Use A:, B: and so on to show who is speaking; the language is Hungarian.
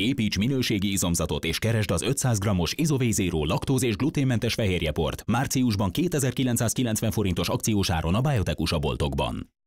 A: Építs minőségi izomzatot és keresd az 500 g-os izovézéró laktóz és gluténmentes fehérjeport márciusban 2990 forintos akciós áron a Biotekusa boltokban.